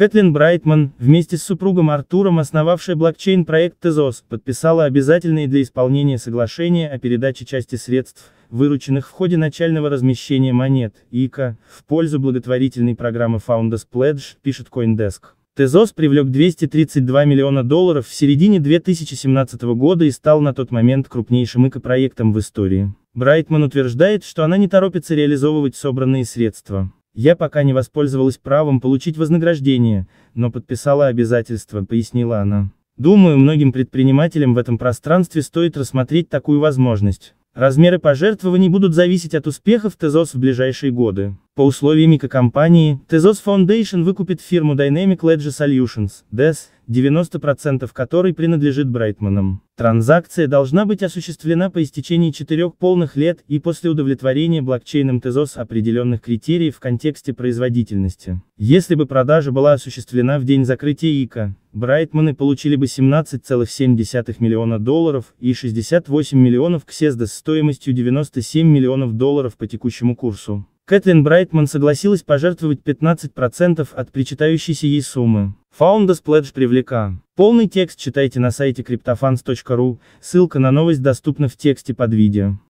Кэтлин Брайтман, вместе с супругом Артуром основавшая блокчейн-проект Тезос, подписала обязательные для исполнения соглашения о передаче части средств, вырученных в ходе начального размещения монет, ИКО, в пользу благотворительной программы Founders Pledge, пишет Coindesk. Тезос привлек 232 миллиона долларов в середине 2017 года и стал на тот момент крупнейшим ИКО-проектом в истории. Брайтман утверждает, что она не торопится реализовывать собранные средства. Я пока не воспользовалась правом получить вознаграждение, но подписала обязательство, пояснила она. Думаю, многим предпринимателям в этом пространстве стоит рассмотреть такую возможность. Размеры пожертвований будут зависеть от успехов ТезОС в ближайшие годы. По условиям микрокомпании, ТезОС Foundation выкупит фирму Dynamic Ledger Solutions, DES, 90% которой принадлежит Брайтманам. Транзакция должна быть осуществлена по истечении четырех полных лет и после удовлетворения блокчейном Тезос определенных критериев в контексте производительности. Если бы продажа была осуществлена в день закрытия ИКа, Брайтманы получили бы 17,7 миллиона долларов и 68 миллионов ксезда с стоимостью 97 миллионов долларов по текущему курсу. Кэтлин Брайтман согласилась пожертвовать 15% от причитающейся ей суммы. Founders Pledge привлека. Полный текст читайте на сайте cryptofans.ru, ссылка на новость доступна в тексте под видео.